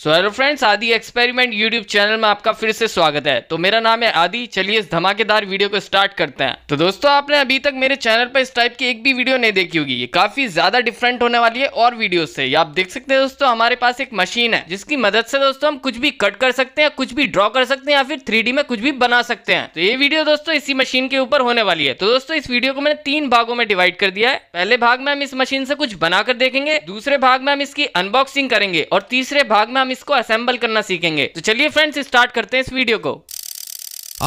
सो hello friends Aadi experiment YouTube channel में आपका फिर से स्वागत है तो मेरा नाम है आदि चलिए इस धमाकेदार वीडियो को स्टार्ट करते हैं तो दोस्तों आपने अभी तक मेरे चैनल पर इस टाइप की एक भी वीडियो नहीं देखी होगी ये काफी ज्यादा डिफरेंट होने वाली है और वीडियो से आप देख सकते हैं दोस्तों हमारे पास एक मशीन है जिसकी मदद से दोस्तों हम कुछ भी कट कर सकते हैं कुछ भी ड्रॉ कर सकते हैं या फिर थ्री में कुछ भी बना सकते हैं तो ये वीडियो दोस्तों इसी मशीन के ऊपर होने वाली है तो दोस्तों इस वीडियो को मैंने तीन भागों में डिवाइड कर दिया है पहले भाग में हम इस मशीन से कुछ बनाकर देखेंगे दूसरे भाग में हम इसकी अनबॉक्सिंग करेंगे और तीसरे भाग में हम इसको असेंबल करना सीखेंगे तो चलिए फ्रेंड्स स्टार्ट करते हैं इस वीडियो को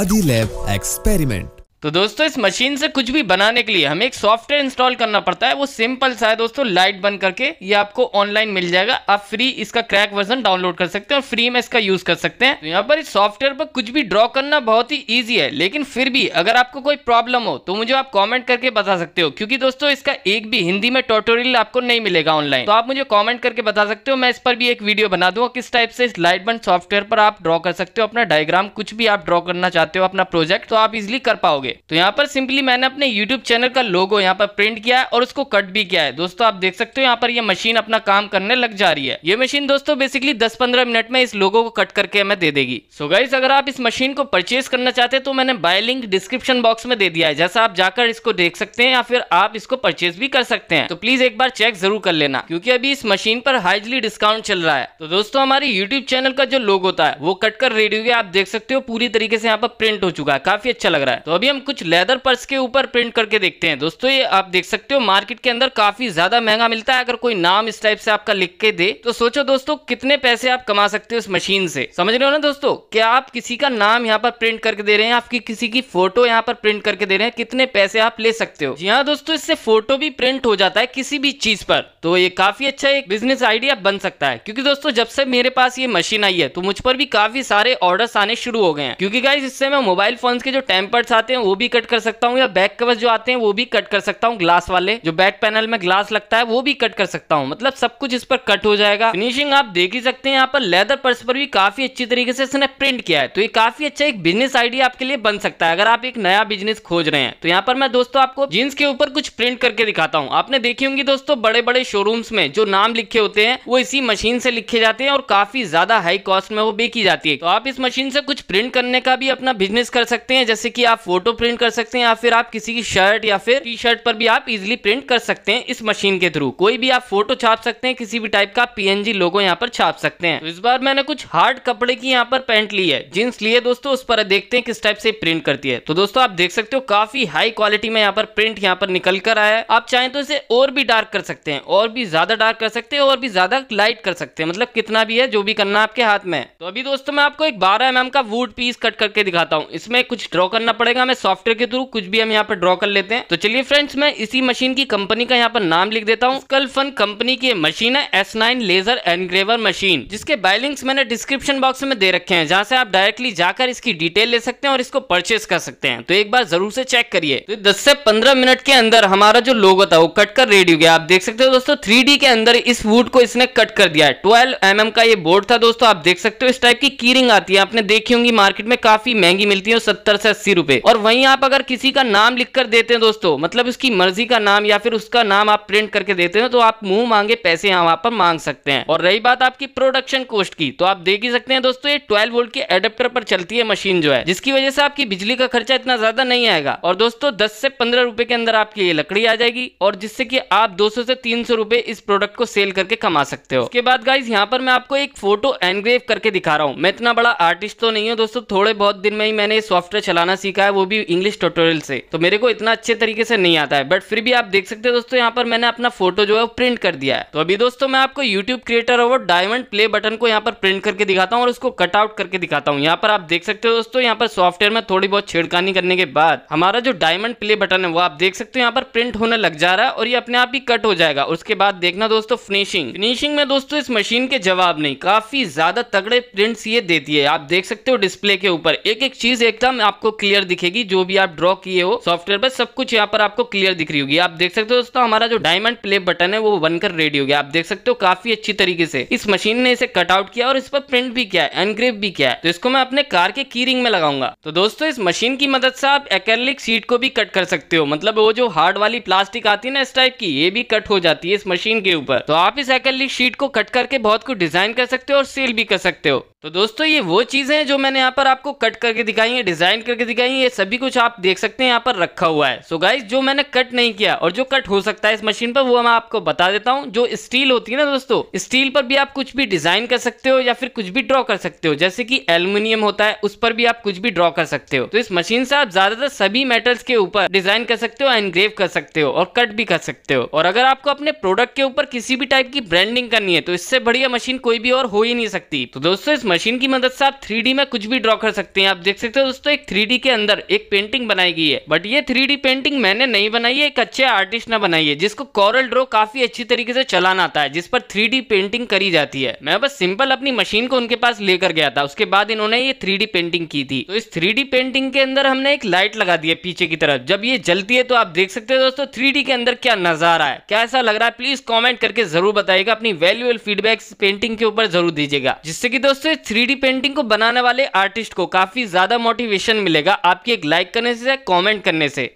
आदि लैब एक्सपेरिमेंट तो दोस्तों इस मशीन से कुछ भी बनाने के लिए हमें एक सॉफ्टवेयर इंस्टॉल करना पड़ता है वो सिंपल सा है दोस्तों लाइट बन करके ये आपको ऑनलाइन मिल जाएगा आप फ्री इसका क्रैक वर्जन डाउनलोड कर सकते हैं और फ्री में इसका यूज कर सकते हैं तो यहाँ पर इस सॉफ्टवेयर पर कुछ भी ड्रॉ करना बहुत ही ईजी है लेकिन फिर भी अगर आपको कोई प्रॉब्लम हो तो मुझे आप कॉमेंट करके बता सकते हो क्योंकि दोस्तों इसका एक भी हिंदी में टोटोरियल आपको नहीं मिलेगा ऑनलाइन तो आप मुझे कॉमेंट करके बता सकते हो मैं इस पर भी एक वीडियो बना दूंगा किस टाइप से इस लाइट बन सॉफ्टवेयर पर आप ड्रॉ कर सकते हो अपना डायग्राम कुछ भी आप ड्रॉ करना चाहते हो अपना प्रोजेक्ट तो आप इजिली कर पाओगे तो यहाँ पर सिंपली मैंने अपने यूट्यूब चैनल का लोगो यहाँ पर प्रिंट किया है और उसको कट भी किया है दोस्तों आप देख सकते हो यहाँ पर ये यह मशीन अपना काम करने लग जा रही है ये मशीन दोस्तों बेसिकली दस पंद्रह मिनट में इस लोगो को कट करके हमें दे देगी सो गाइज अगर आप इस मशीन को परचेज करना चाहते हैं तो मैंने बाय लिंक डिस्क्रिप्शन बॉक्स में दे दिया है जैसा आप जाकर इसको देख सकते हैं या फिर आप इसको परचेज भी कर सकते हैं तो प्लीज एक बार चेक जरूर कर लेना क्योंकि अभी इस मशीन पर हाइजली डिस्काउंट चल रहा है तो दोस्तों हमारे यूट्यूब चैनल का जो लोग होता है वो कट कर रेडियो आप देख सकते हो पूरी तरीके से यहाँ पर प्रिंट हो चुका है काफी अच्छा लग रहा है तो अभी हम कुछ लेदर पर्स के ऊपर प्रिंट करके देखते हैं दोस्तों ये आप देख सकते हो मार्केट के अंदर काफी ज्यादा महंगा मिलता है अगर कोई नाम इस टाइप से आपका लिख के दे तो सोचो दोस्तों कितने पैसे आप कमा सकते हो इस मशीन से समझ रहे हो ना दोस्तों क्या आप किसी का नाम यहाँ पर प्रिंट करके दे रहे हैं आपकी किसी की फोटो यहाँ पर प्रिंट करके दे रहे हैं कितने पैसे आप ले सकते हो यहाँ दोस्तों इससे फोटो भी प्रिंट हो जाता है किसी भी चीज पर तो ये काफी अच्छा एक बिजनेस आइडिया बन सकता है क्योंकि दोस्तों जब से मेरे पास ये मशीन आई है तो मुझ पर भी काफी सारे ऑर्डर आने शुरू हो गए हैं क्योंकि गाइज इससे मैं मोबाइल फोन के जो टेम्पर्स आते हैं वो भी कट कर सकता हूँ या बैक कवर्स जो आते हैं वो भी कट कर सकता हूँ ग्लास वाले जो बैक पैनल में ग्लास लगता है वो भी कट कर सकता हूँ मतलब सब कुछ इस पर कट हो जाएगा फिनिशिंग आप देख ही सकते हैं यहाँ पर लेदर पर्स पर भी काफी अच्छी तरीके से इसने प्रिंट किया है तो ये काफी अच्छा एक बिजनेस आइडिया आपके लिए बन सकता है अगर आप एक नया बिजनेस खोज रहे हैं तो यहाँ पर मैं दोस्तों आपको जींस के ऊपर कुछ प्रिंट करके दिखाता हूँ आपने देखी होंगी दोस्तों बड़े बड़े शोरूम्स में जो नाम लिखे होते हैं वो इसी मशीन से लिखे जाते हैं और काफी ज्यादा हाई कॉस्ट में वो बेची जाती है तो आप इस मशीन से कुछ प्रिंट करने का भी अपना बिजनेस कर सकते हैं जैसे की आप फोटो फोटो प्रिंट कर सकते हैं या फिर आप किसी की शर्ट या फिर टी शर्ट पर भी आप इजिली प्रिंट कर सकते हैं इस मशीन के थ्रू कोई भी आप फोटो छाप सकते हैं किसी भी टाइप का पीएनजी लोगो यहाँ पर छाप सकते हैं तो इस बार मैंने कुछ हार्ड कपड़े की यहाँ पर पेंट ली है जींस लिए दोस्तों उस पर देखते हैं किस टाइप से प्रिंट करती है तो दोस्तों आप देख सकते हो काफी हाई क्वालिटी में यहाँ पर प्रिंट यहाँ पर निकल कर आया है आप चाहें तो इसे और भी डार्क कर सकते हैं और भी ज्यादा डार्क कर सकते हैं और भी ज्यादा लाइट कर सकते हैं मतलब कितना भी है जो भी करना आपके हाथ में तो अभी दोस्तों मैं आपको एक बारह एम का वुड पीस कट करके दिखाता हूँ इसमें कुछ ड्रॉ करना पड़ेगा हमें सॉफ्टवेयर के थ्रू कुछ भी हम यहाँ पर ड्रॉ कर लेते हैं तो चलिए फ्रेंड्स मैं इसी मशीन की कंपनी का यहाँ पर नाम लिख देता हूँ कल फन कंपनी की मशीन है एस लेजर एनग्रेवर मशीन जिसके बाय मैंने डिस्क्रिप्शन बॉक्स में दे रखे हैं जहाँ से आप डायरेक्टली जाकर इसकी डिटेल ले सकते हैं और इसको परचेस कर सकते हैं तो एक बार जरूर से चेक करिए तो दस से पंद्रह मिनट के अंदर हमारा जो लोगो था वो कट कर रेडी हो गया आप देख सकते हो दोस्तों थ्री के अंदर इस वुड को इसने कट कर दिया है ट्वेल्व एम mm का ये बोर्ड था दोस्तों आप देख सकते हो इस टाइप की कीरिंग आती है आपने देखी होंगी मार्केट में काफी महंगी मिलती है सत्तर से अस्सी रुपए और वही वहीं आप अगर किसी का नाम लिख कर देते हैं दोस्तों मतलब उसकी मर्जी का नाम या फिर उसका नाम आप प्रिंट करके देते हैं तो आप मुंह मांगे पैसे यहाँ वहाँ पर मांग सकते हैं और रही बात आपकी प्रोडक्शन कोस्ट की तो आप देख ही सकते हैं दोस्तों ये ट्वेल्व वोल्ट के एडेप्टर पर चलती है मशीन जो है जिसकी वजह से आपकी बिजली का खर्चा इतना ज्यादा नहीं आएगा और दोस्तों दस से पंद्रह रुपए के अंदर आपकी ये लकड़ी आ जाएगी और जिससे की आप दो सौ से तीन सौ रुपए इस प्रोडक्ट को सेल करके कमा सकते हो उसके बाद गाइज यहाँ पर मैं आपको एक फोटो एनग्रेव करके दिखा रहा हूँ मैं इतना बड़ा आर्टिस्ट तो नहीं हूँ दोस्तों थोड़े बहुत दिन में ही मैंने सॉफ्टवेयर चलाना सीखा है वो भी इंग्लिश ट्यूटोरियल से तो मेरे को इतना अच्छे तरीके से नहीं आता है बट फिर भी आप देख सकते हैं दोस्तों यहाँ पर मैंने अपना फोटो जो है प्रिंट कर दिया है तो अभी दोस्तों मैं आपको यूट्यूब क्रिएटर और डायमंड प्ले बटन को यहाँ पर प्रिंट करके दिखाता हूँ और उसको कटआउट करके दिखाता हूँ यहाँ पर आप देख सकते हो दोस्तों यहाँ पर सॉफ्टवेयर में थोड़ी बहुत छेड़खानी करने के बाद हमारा जो डायमंड प्ले बटन है वो आप देख सकते हो यहाँ पर प्रिंट होने लग जा रहा है और ये अपने आप ही कट हो जाएगा उसके बाद देखना दोस्तों फिनिशिंग फिनिशिंग में दोस्तों इस मशीन के जवाब नहीं काफी ज्यादा तगड़े प्रिंट्स ये देती है आप देख सकते हो डिस्प्ले के ऊपर एक एक चीज एकदम आपको क्लियर दिखेगी जो भी आप ड्रॉ किए हो सॉफ्टवेयर पर सब कुछ यहाँ पर आपको क्लियर दिख रही होगी आप देख सकते हो दोस्तों हमारा जो डायमंड प्ले बटन है वो बनकर रेडी हो गया आप देख सकते हो काफी अच्छी तरीके से इस मशीन ने इसे कटआउट किया और इस पर प्रिंट भी किया है एनग्रेव भी किया है तो इसको मैं अपने कार के की रिंग में लगाऊंगा तो दोस्तों इस मशीन की मदद से आप एकेलिक सीट को भी कट कर सकते हो मतलब वो जो हार्ड वाली प्लास्टिक आती है ना इस टाइप की ये भी कट हो जाती है इस मशीन के ऊपर तो आप इस एकेलिक शीट को कट करके बहुत कुछ डिजाइन कर सकते हो और सेल भी कर सकते हो तो दोस्तों ये वो चीज़ें हैं जो मैंने यहाँ पर आपको कट करके दिखाई है डिज़ाइन करके दिखाई है ये सभी कुछ आप देख सकते हैं यहाँ पर रखा हुआ है सो so गाइज जो मैंने कट नहीं किया और जो कट हो सकता है इस मशीन पर वो मैं आपको बता देता हूँ जो स्टील होती है ना दोस्तों स्टील पर भी आप कुछ भी डिज़ाइन कर सकते हो या फिर कुछ भी ड्रॉ कर सकते हो जैसे कि एल्यूमिनियम होता है उस पर भी आप कुछ भी ड्रॉ कर सकते हो तो इस मशीन से आप ज़्यादातर सभी मेटल्स के ऊपर डिज़ाइन कर सकते हो एनग्रेव कर सकते हो और कट भी कर सकते हो और अगर आपको अपने प्रोडक्ट के ऊपर किसी भी टाइप की ब्रांडिंग करनी है तो इससे बढ़िया मशीन कोई भी और हो ही नहीं सकती तो दोस्तों इस मशीन की मदद से आप थ्री में कुछ भी ड्रॉ कर सकते हैं आप देख सकते हो दोस्तों एक थ्री के अंदर एक पेंटिंग बनाई गई है बट ये थ्री पेंटिंग मैंने नहीं बनाई है एक अच्छे आर्टिस्ट ने बनाई है जिसको कॉरल ड्रॉ काफी अच्छी तरीके से चलाना आता है जिस पर थ्री पेंटिंग करी जाती है मैं बस सिंपल अपनी मशीन को उनके पास लेकर गया था उसके बाद इन्होंने ये थ्री पेंटिंग की थी तो इस थ्री पेंटिंग के अंदर हमने एक लाइट लगा दी है पीछे की तरफ जब ये जलती है तो आप देख सकते हो दोस्तों थ्री के अंदर क्या नजारा है क्या ऐसा लग रहा है प्लीज कॉमेंट करके जरूर बताएगा अपनी वैल्यूएल फीडबैक पेंटिंग के ऊपर जरूर दीजिएगा जिससे कि दोस्तों थ्री पेंटिंग को बनाने वाले आर्टिस्ट को काफ़ी ज़्यादा मोटिवेशन मिलेगा आपकी एक लाइक करने से कॉमेंट करने से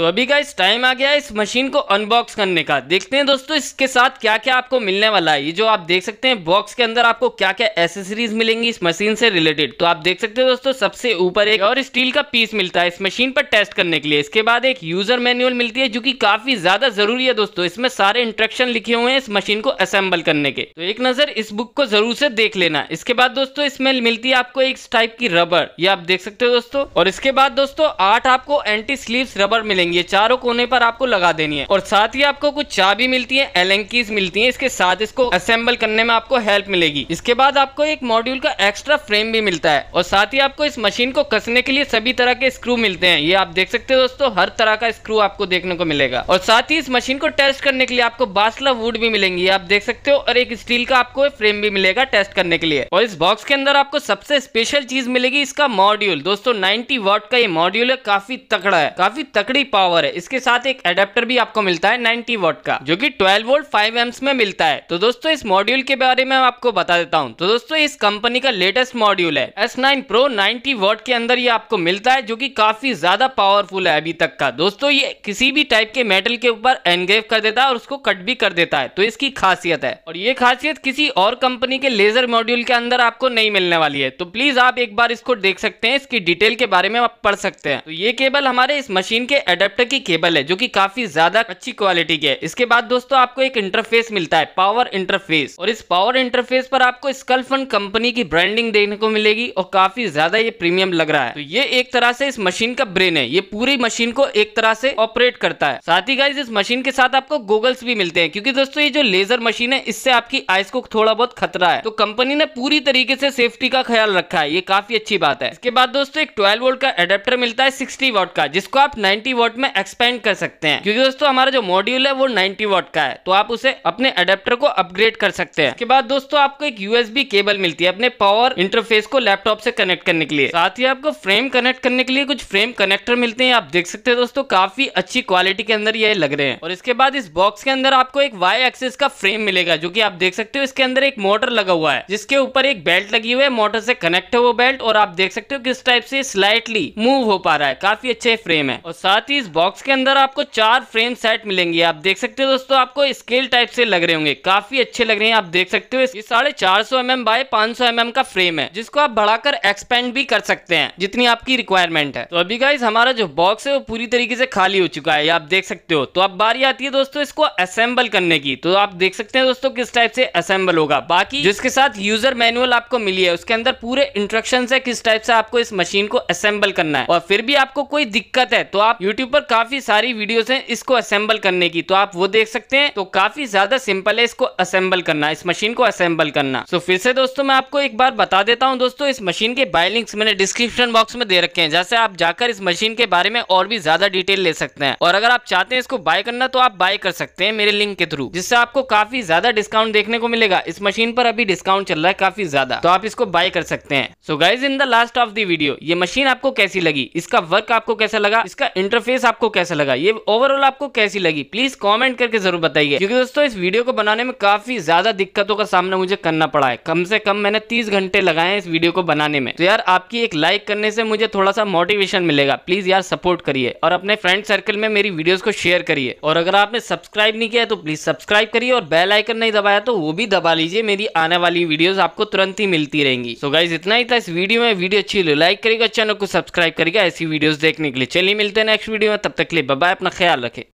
तो अभी का इस टाइम आ गया इस मशीन को अनबॉक्स करने का देखते हैं दोस्तों इसके साथ क्या क्या आपको मिलने वाला है ये जो आप देख सकते हैं बॉक्स के अंदर आपको क्या क्या एसेसरीज मिलेंगी इस मशीन से रिलेटेड तो आप देख सकते हैं दोस्तों सबसे ऊपर एक और स्टील का पीस मिलता है इस मशीन पर टेस्ट करने के लिए इसके बाद एक यूजर मैन्यूअल मिलती है जो की काफी ज्यादा जरूरी है दोस्तों इसमें सारे इंस्ट्रक्शन लिखे हुए हैं इस मशीन को असेंबल करने के तो एक नजर इस बुक को जरूर से देख लेना इसके बाद दोस्तों इसमें मिलती है आपको एक टाइप की रबर ये आप देख सकते हो दोस्तों और इसके बाद दोस्तों आठ आपको एंटी स्लीव रबर मिलेंगे रिंग ये चारों कोने पर आपको लगा देनी है और साथ ही आपको कुछ चाबी मिलती है एलेंकीज मिलती है इसके साथ इसको असेंबल करने में आपको हेल्प मिलेगी इसके बाद आपको एक मॉड्यूल का एक्स्ट्रा फ्रेम भी मिलता है और साथ ही आपको इस मशीन को कसने के लिए सभी तरह के स्क्रू मिलते हैं ये आप देख सकते हो दोस्तों हर तरह का स्क्रू आपको देखने को मिलेगा और साथ ही इस मशीन को टेस्ट करने के लिए आपको बासला वुड भी मिलेंगी आप देख सकते हो और एक स्टील का आपको फ्रेम भी मिलेगा टेस्ट करने के लिए और इस बॉक्स के अंदर आपको सबसे स्पेशल चीज मिलेगी इसका मॉड्यूल दोस्तों नाइनटी वॉट का ये मॉड्यूल है काफी तकड़ा है काफी तकड़ी पावर है इसके साथ एक एडेप्टर भी आपको मिलता है नाइनटी वोट का जो की ट्वेल्व वोल्ट फाइव एम्स में मिलता है तो दोस्तों इस मॉड्यूल के बारे में आपको बता देता हूँ तो दोस्तों इस कंपनी का लेटेस्ट मॉड्यूल है S nine pro ninety watt के अंदर ये आपको मिलता है जो की काफी ज्यादा पावरफुल है अभी तक का दोस्तों ये किसी भी टाइप के मेटल के ऊपर एनग्रेव कर देता है और उसको कट भी कर देता है तो इसकी खासियत है और ये खासियत किसी और कंपनी के लेजर मॉड्यूल के अंदर आपको नहीं मिलने वाली है तो प्लीज आप एक बार इसको देख सकते हैं इसकी डिटेल के बारे में आप पढ़ सकते हैं तो ये केबल हमारे इस मशीन के एडेप्टर की केबल है जो कि काफी ज्यादा अच्छी क्वालिटी की है इसके बाद दोस्तों आपको एक इंटरफेस मिलता है पावर इंटरफेस और इस पावर इंटरफेस पर आपको स्कल्फन कंपनी की ब्रांडिंग देखने को मिलेगी और काफी ज्यादा ये प्रीमियम लग रहा है तो ये एक तरह से इस मशीन का ब्रेन है ये पूरी मशीन को एक तरह से ऑपरेट करता है साथ ही गाइज इस मशीन के साथ आपको गोगल्स भी मिलते हैं क्योंकि दोस्तों ये जो लेजर मशीन है इससे आपकी आइस को थोड़ा बहुत खतरा है तो कंपनी ने पूरी तरीके से सेफ्टी का ख्याल रखा है ये काफी अच्छी बात है इसके बाद दोस्तों एक ट्वेल्व वोल्ट का एडेप्टर मिलता है सिक्सटी वोट का जिसको आप नाइन्टी वोट वॉट में एक्सपेंड कर सकते हैं क्योंकि दोस्तों हमारा जो मॉड्यूल है वो नाइनटी वॉट का है तो आप उसे अपने अडेप्टर को अपग्रेड कर सकते हैं उसके बाद दोस्तों आपको एक यूएसबी केबल मिलती है अपने पावर इंटरफेस को लैपटॉप से कनेक्ट करने के लिए साथ ही आपको फ्रेम कनेक्ट करने के लिए कुछ फ्रेम कनेक्टर मिलते हैं आप देख सकते हैं दोस्तों काफी अच्छी क्वालिटी के अंदर ये लग रहे हैं और इसके बाद इस बॉक्स के अंदर आपको एक वाई एक्सिस का फ्रेम मिलेगा जो की आप देख सकते हो इसके अंदर एक मोटर लगा हुआ है जिसके ऊपर एक बेल्ट लगी हुई है मोटर से कनेक्ट है वो बेल्ट और आप देख सकते हो किस टाइप से स्लाइटली मूव हो पा रहा है काफी अच्छे फ्रेम है और साथ ही इस बॉक्स के अंदर आपको चार फ्रेम सेट मिलेंगे आप देख सकते हो दोस्तों आपको स्केल टाइप से लग रहे होंगे काफी अच्छे लग रहे हैं आप देख सकते हो ये साढ़े चार सौ एम एम बाय पांच सौ एम mm एम का फ्रेम है जिसको आप बढ़ाकर एक्सपेंड भी कर सकते हैं जितनी आपकी रिक्वायरमेंट है तो अभी गाइज हमारा जो बॉक्स है वो पूरी तरीके से खाली हो चुका है आप देख सकते हो तो अब बारी आती है दोस्तों इसको असेंबल करने की तो आप देख सकते हैं दोस्तों किस टाइप से असेंबल होगा बाकी जिसके साथ यूजर मैनुअल आपको मिली है उसके अंदर पूरे इंस्ट्रक्शन है किस टाइप से आपको इस मशीन को असेंबल करना है और फिर भी आपको कोई दिक्कत है तो आप यूट्यूब यूट्यूब पर काफी सारी वीडियोस हैं इसको असेंबल करने की तो आप वो देख सकते हैं तो काफी ज्यादा सिंपल है इसको असेंबल करना इस मशीन को असेंबल करना तो फिर से दोस्तों मैं आपको एक बार बता देता हूँ दोस्तों इस मशीन के बाय लिंक मैंने डिस्क्रिप्शन बॉक्स में दे रखे हैं जैसे आप जाकर इस मशीन के बारे में और भी ज्यादा डिटेल ले सकते हैं और अगर आप चाहते हैं इसको बाय करना तो आप बाय कर सकते हैं मेरे लिंक के थ्रू जिससे आपको काफी ज्यादा डिस्काउंट देखने को मिलेगा इस मशीन पर अभी डिस्काउंट चल रहा है काफी ज्यादा तो आप इसको बाय कर सकते हैं so guys in the last of video video ये मशीन आपको कैसी लगी इसका वर्क आपको कैसा लगा इसका इंटरफेस वीडियोस आपको कैसा लगा ये ओवरऑल आपको कैसी लगी प्लीज कमेंट करके जरूर बताइए क्योंकि दोस्तों इस वीडियो को बनाने में काफी ज्यादा दिक्कतों का सामना मुझे करना पड़ा है कम से कम मैंने तीस घंटे लगाए इस वीडियो को बनाने में तो यार आपकी एक लाइक करने से मुझे थोड़ा सा मोटिवेशन मिलेगा प्लीज यार सपोर्ट करिए और अपने फ्रेंड सर्कल में मेरी वीडियो को शेयर करिए और अगर आपने सब्सक्राइब नहीं किया तो प्लीज सब्सक्राइब करिए और बेल आइकन नहीं दबाया तो वो भी दबा लीजिए मेरी आने वाली वीडियोस आपको तुरंत ही मिलती रहेंगी सो so गाइज इतना ही था इस वीडियो में वीडियो अच्छी लाइक करेगा चैनल को सब्सक्राइब करेगा ऐसी वीडियोस देखने के लिए चलिए मिलते हैं नेक्स्ट वीडियो हो तब तक के लिए बाय अपना ख्याल रखें